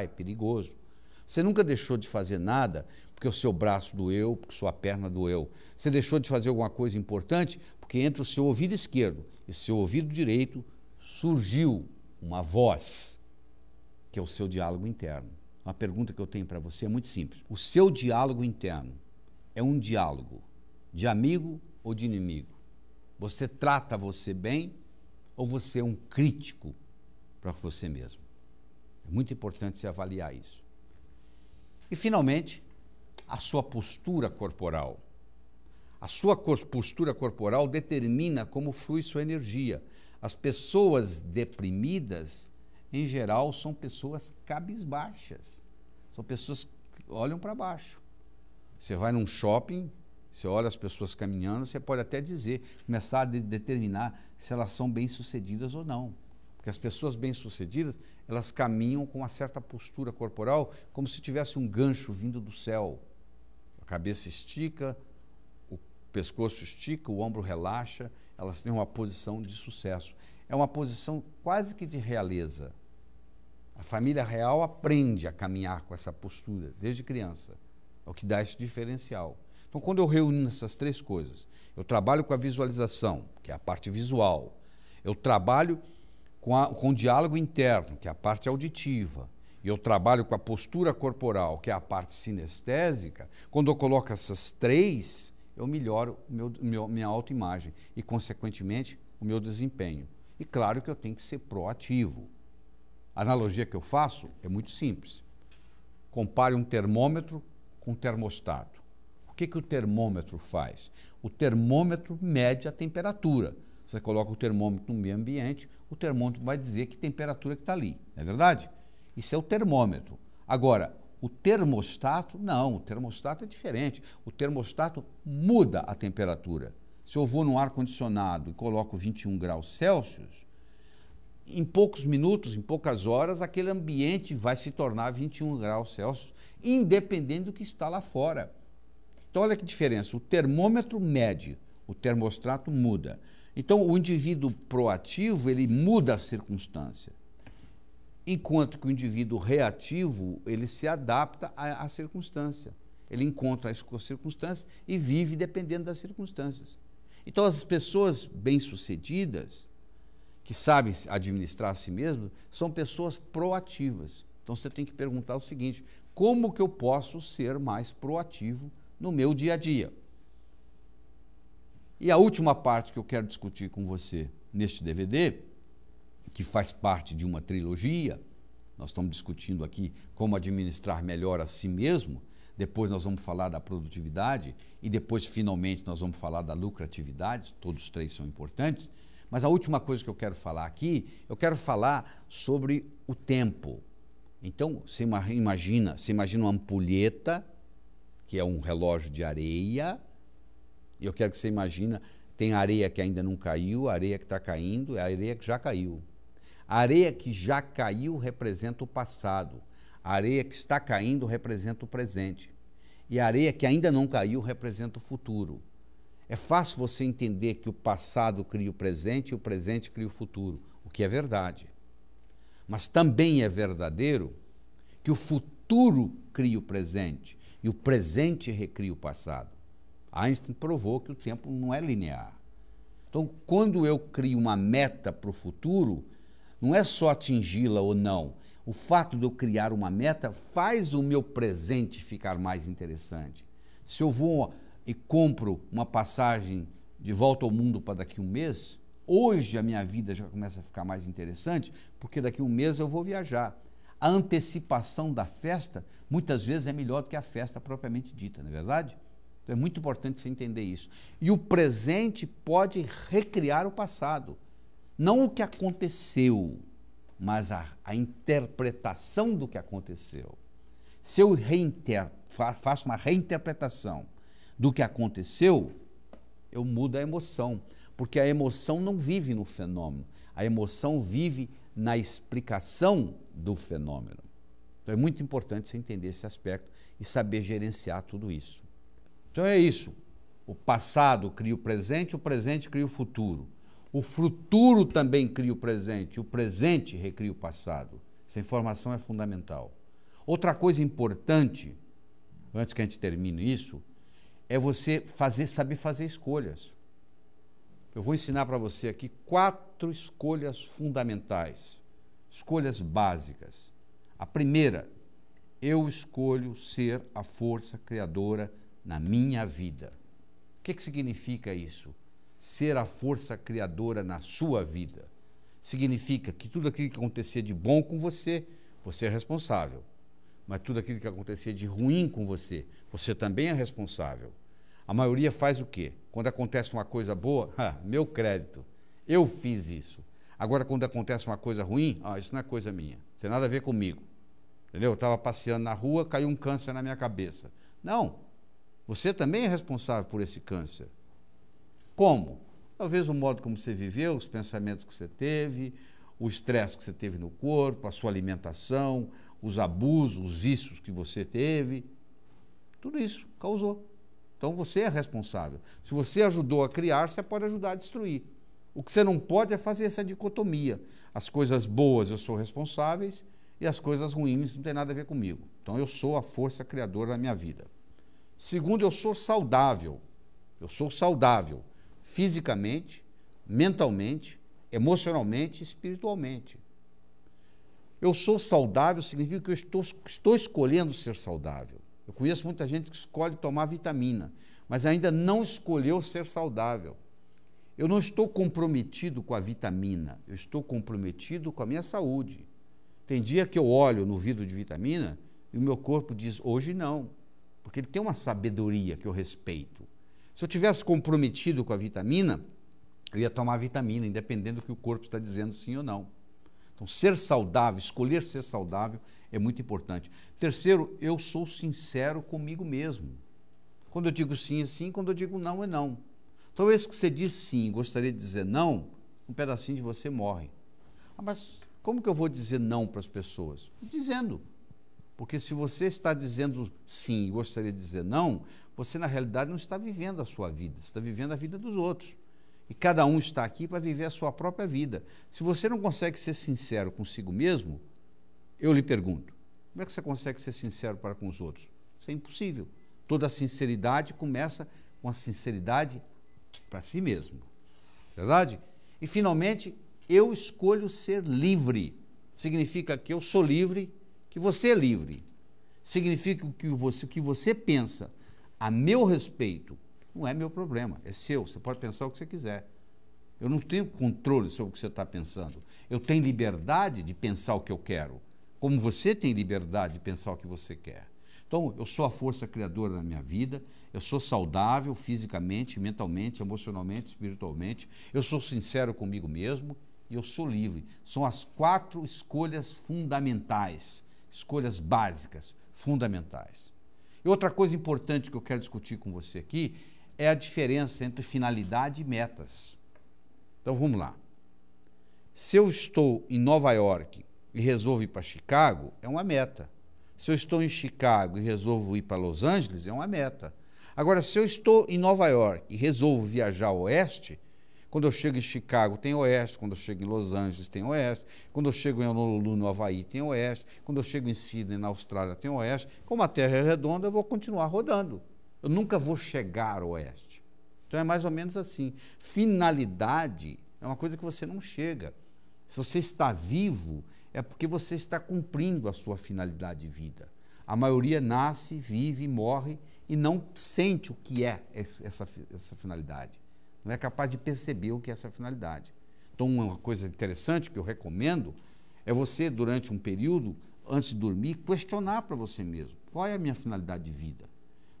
é perigoso. Você nunca deixou de fazer nada porque o seu braço doeu, porque sua perna doeu. Você deixou de fazer alguma coisa importante porque entre o seu ouvido esquerdo e o seu ouvido direito surgiu uma voz, que é o seu diálogo interno. Uma pergunta que eu tenho para você é muito simples. O seu diálogo interno é um diálogo de amigo ou de inimigo? Você trata você bem ou você é um crítico para você mesmo? É muito importante se avaliar isso. E, finalmente, a sua postura corporal. A sua postura corporal determina como flui sua energia. As pessoas deprimidas, em geral, são pessoas cabisbaixas. São pessoas que olham para baixo. Você vai num shopping, você olha as pessoas caminhando, você pode até dizer, começar a determinar se elas são bem-sucedidas ou não. Porque as pessoas bem-sucedidas, elas caminham com uma certa postura corporal, como se tivesse um gancho vindo do céu. A cabeça estica, o pescoço estica, o ombro relaxa, elas têm uma posição de sucesso. É uma posição quase que de realeza. A família real aprende a caminhar com essa postura desde criança. É o que dá esse diferencial. Então, quando eu reúno essas três coisas, eu trabalho com a visualização, que é a parte visual, eu trabalho com, a, com o diálogo interno, que é a parte auditiva, e eu trabalho com a postura corporal, que é a parte sinestésica, quando eu coloco essas três, eu melhoro meu, meu, minha autoimagem e, consequentemente, o meu desempenho. E claro que eu tenho que ser proativo. A analogia que eu faço é muito simples. Compare um termômetro com um termostato. O que, que o termômetro faz? O termômetro mede a temperatura. Você coloca o termômetro no meio ambiente, o termômetro vai dizer que temperatura que está ali, não é verdade? Isso é o termômetro. Agora, o termostato, não, o termostato é diferente. O termostato muda a temperatura. Se eu vou no ar-condicionado e coloco 21 graus Celsius, em poucos minutos, em poucas horas, aquele ambiente vai se tornar 21 graus Celsius, independente do que está lá fora. Então, olha que diferença: o termômetro mede, o termostato muda. Então, o indivíduo proativo, ele muda a circunstância, enquanto que o indivíduo reativo, ele se adapta à, à circunstância. Ele encontra as circunstâncias e vive dependendo das circunstâncias. Então, as pessoas bem-sucedidas, que sabem administrar a si mesmas, são pessoas proativas. Então, você tem que perguntar o seguinte: como que eu posso ser mais proativo no meu dia a dia? E a última parte que eu quero discutir com você neste DVD, que faz parte de uma trilogia, nós estamos discutindo aqui como administrar melhor a si mesmo, depois nós vamos falar da produtividade e depois, finalmente, nós vamos falar da lucratividade, todos os três são importantes. Mas a última coisa que eu quero falar aqui, eu quero falar sobre o tempo. Então, você imagina, você imagina uma ampulheta, que é um relógio de areia, eu quero que você imagina, tem areia que ainda não caiu, areia que está caindo, é a areia que já caiu. A areia que já caiu representa o passado. A areia que está caindo representa o presente. E a areia que ainda não caiu representa o futuro. É fácil você entender que o passado cria o presente e o presente cria o futuro, o que é verdade. Mas também é verdadeiro que o futuro cria o presente e o presente recria o passado. Einstein provou que o tempo não é linear. Então, quando eu crio uma meta para o futuro, não é só atingi-la ou não. O fato de eu criar uma meta faz o meu presente ficar mais interessante. Se eu vou e compro uma passagem de volta ao mundo para daqui a um mês, hoje a minha vida já começa a ficar mais interessante, porque daqui a um mês eu vou viajar. A antecipação da festa muitas vezes é melhor do que a festa propriamente dita, não é verdade? É muito importante se entender isso. E o presente pode recriar o passado. Não o que aconteceu, mas a, a interpretação do que aconteceu. Se eu reinter, fa, faço uma reinterpretação do que aconteceu, eu mudo a emoção. Porque a emoção não vive no fenômeno, a emoção vive na explicação do fenômeno. Então é muito importante você entender esse aspecto e saber gerenciar tudo isso. Então é isso. O passado cria o presente, o presente cria o futuro. O futuro também cria o presente, o presente recria o passado. Essa informação é fundamental. Outra coisa importante, antes que a gente termine isso, é você fazer, saber fazer escolhas. Eu vou ensinar para você aqui quatro escolhas fundamentais, escolhas básicas. A primeira, eu escolho ser a força criadora na minha vida. O que, que significa isso? Ser a força criadora na sua vida. Significa que tudo aquilo que acontecer de bom com você, você é responsável. Mas tudo aquilo que acontecer de ruim com você, você também é responsável. A maioria faz o quê? Quando acontece uma coisa boa, ah, meu crédito, eu fiz isso. Agora, quando acontece uma coisa ruim, ah, isso não é coisa minha, não tem nada a ver comigo. Entendeu? Eu estava passeando na rua, caiu um câncer na minha cabeça. Não, você também é responsável por esse câncer. Como? Talvez o modo como você viveu, os pensamentos que você teve, o estresse que você teve no corpo, a sua alimentação, os abusos, os vícios que você teve. Tudo isso causou. Então você é responsável. Se você ajudou a criar, você pode ajudar a destruir. O que você não pode é fazer essa dicotomia. As coisas boas eu sou responsável e as coisas ruins não tem nada a ver comigo. Então eu sou a força criadora da minha vida. Segundo, eu sou saudável. Eu sou saudável fisicamente, mentalmente, emocionalmente e espiritualmente. Eu sou saudável significa que eu estou, estou escolhendo ser saudável. Eu conheço muita gente que escolhe tomar vitamina, mas ainda não escolheu ser saudável. Eu não estou comprometido com a vitamina, eu estou comprometido com a minha saúde. Tem dia que eu olho no vidro de vitamina e o meu corpo diz: hoje não, porque ele tem uma sabedoria que eu respeito. Se eu tivesse comprometido com a vitamina, eu ia tomar vitamina, independente do que o corpo está dizendo sim ou não. Então, ser saudável, escolher ser saudável é muito importante. Terceiro, eu sou sincero comigo mesmo. Quando eu digo sim é sim, quando eu digo não é não. Talvez então, que você diz sim, gostaria de dizer não, um pedacinho de você morre. Ah, mas como que eu vou dizer não para as pessoas? Dizendo. Porque se você está dizendo sim e gostaria de dizer não, você na realidade não está vivendo a sua vida, você está vivendo a vida dos outros. E cada um está aqui para viver a sua própria vida. Se você não consegue ser sincero consigo mesmo, eu lhe pergunto: como é que você consegue ser sincero para com os outros? Isso é impossível. Toda sinceridade começa com a sinceridade para si mesmo. Verdade? E finalmente, eu escolho ser livre. Significa que eu sou livre que você é livre significa que você, o que você pensa a meu respeito não é meu problema, é seu. Você pode pensar o que você quiser. Eu não tenho controle sobre o que você está pensando. Eu tenho liberdade de pensar o que eu quero, como você tem liberdade de pensar o que você quer. Então, eu sou a força criadora da minha vida, eu sou saudável fisicamente, mentalmente, emocionalmente, espiritualmente, eu sou sincero comigo mesmo e eu sou livre. São as quatro escolhas fundamentais Escolhas básicas, fundamentais. E outra coisa importante que eu quero discutir com você aqui é a diferença entre finalidade e metas. Então vamos lá. Se eu estou em Nova York e resolvo ir para Chicago, é uma meta. Se eu estou em Chicago e resolvo ir para Los Angeles, é uma meta. Agora, se eu estou em Nova York e resolvo viajar ao oeste, quando eu chego em Chicago, tem oeste. Quando eu chego em Los Angeles, tem oeste. Quando eu chego em Honolulu, no Havaí, tem oeste. Quando eu chego em Sydney, na Austrália, tem oeste. Como a Terra é redonda, eu vou continuar rodando. Eu nunca vou chegar ao oeste. Então é mais ou menos assim. Finalidade é uma coisa que você não chega. Se você está vivo, é porque você está cumprindo a sua finalidade de vida. A maioria nasce, vive, morre e não sente o que é essa, essa finalidade não é capaz de perceber o que é essa finalidade. Então, uma coisa interessante que eu recomendo é você, durante um período, antes de dormir, questionar para você mesmo: qual é a minha finalidade de vida?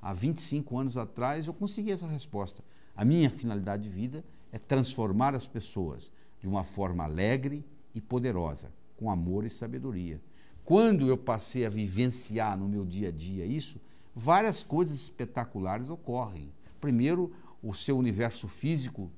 Há 25 anos atrás eu consegui essa resposta. A minha finalidade de vida é transformar as pessoas de uma forma alegre e poderosa, com amor e sabedoria. Quando eu passei a vivenciar no meu dia a dia isso, várias coisas espetaculares ocorrem. Primeiro, o seu universo físico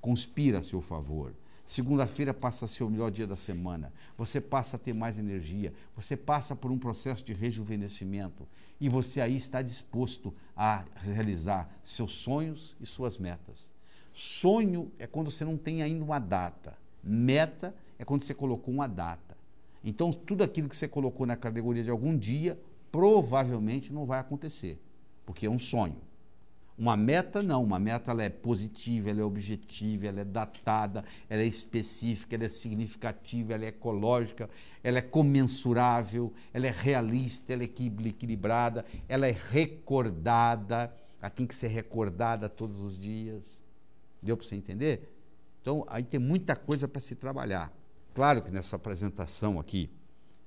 conspira a seu favor. Segunda-feira passa a ser o melhor dia da semana. Você passa a ter mais energia. Você passa por um processo de rejuvenescimento. E você aí está disposto a realizar seus sonhos e suas metas. Sonho é quando você não tem ainda uma data. Meta é quando você colocou uma data. Então, tudo aquilo que você colocou na categoria de algum dia provavelmente não vai acontecer, porque é um sonho. Uma meta não, uma meta ela é positiva, ela é objetiva, ela é datada, ela é específica, ela é significativa, ela é ecológica, ela é comensurável, ela é realista, ela é equilibrada, ela é recordada, ela tem que ser recordada todos os dias. Deu para você entender? Então, aí tem muita coisa para se trabalhar. Claro que nessa apresentação aqui,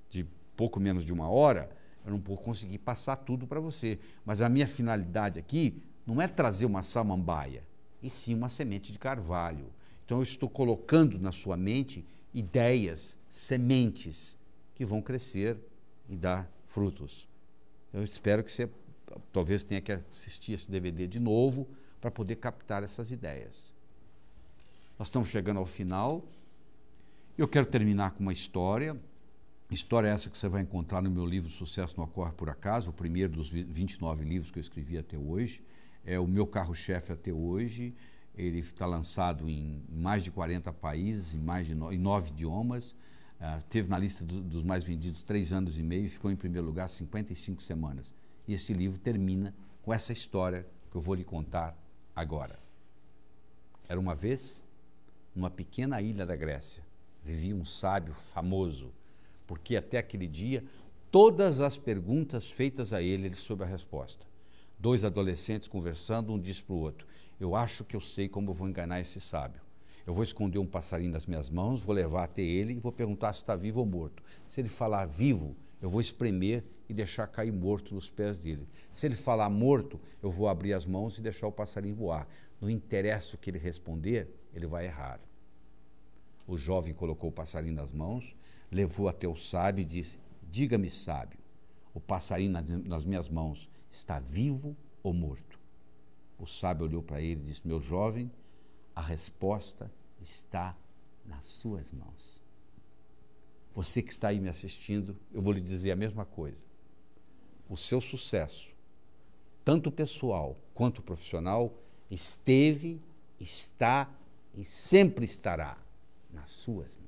de pouco menos de uma hora, eu não vou conseguir passar tudo para você, mas a minha finalidade aqui não é trazer uma samambaia, e sim uma semente de carvalho. Então eu estou colocando na sua mente ideias, sementes que vão crescer e dar frutos. Eu espero que você talvez tenha que assistir esse DVD de novo para poder captar essas ideias. Nós estamos chegando ao final. Eu quero terminar com uma história. História essa que você vai encontrar no meu livro Sucesso no Ocorre por Acaso, o primeiro dos 29 livros que eu escrevi até hoje é o meu carro-chefe até hoje. Ele está lançado em mais de 40 países, em mais de no, em nove idiomas. Uh, teve na lista do, dos mais vendidos três anos e meio, e ficou em primeiro lugar 55 semanas. E esse livro termina com essa história que eu vou lhe contar agora. Era uma vez, numa pequena ilha da Grécia, vivia um sábio famoso, porque até aquele dia todas as perguntas feitas a ele, ele soube a resposta dois adolescentes conversando, um diz para o outro: Eu acho que eu sei como vou enganar esse sábio. Eu vou esconder um passarinho nas minhas mãos, vou levar até ele e vou perguntar se está vivo ou morto. Se ele falar vivo, eu vou espremer e deixar cair morto nos pés dele. Se ele falar morto, eu vou abrir as mãos e deixar o passarinho voar. Não interessa o que ele responder, ele vai errar. O jovem colocou o passarinho nas mãos, levou até o sábio e disse: Diga-me, sábio, o passarinho nas minhas mãos está vivo ou morto? O sábio olhou para ele e disse: Meu jovem, a resposta está nas suas mãos. Você que está aí me assistindo, eu vou lhe dizer a mesma coisa. O seu sucesso, tanto pessoal quanto profissional, esteve, está e sempre estará nas suas mãos.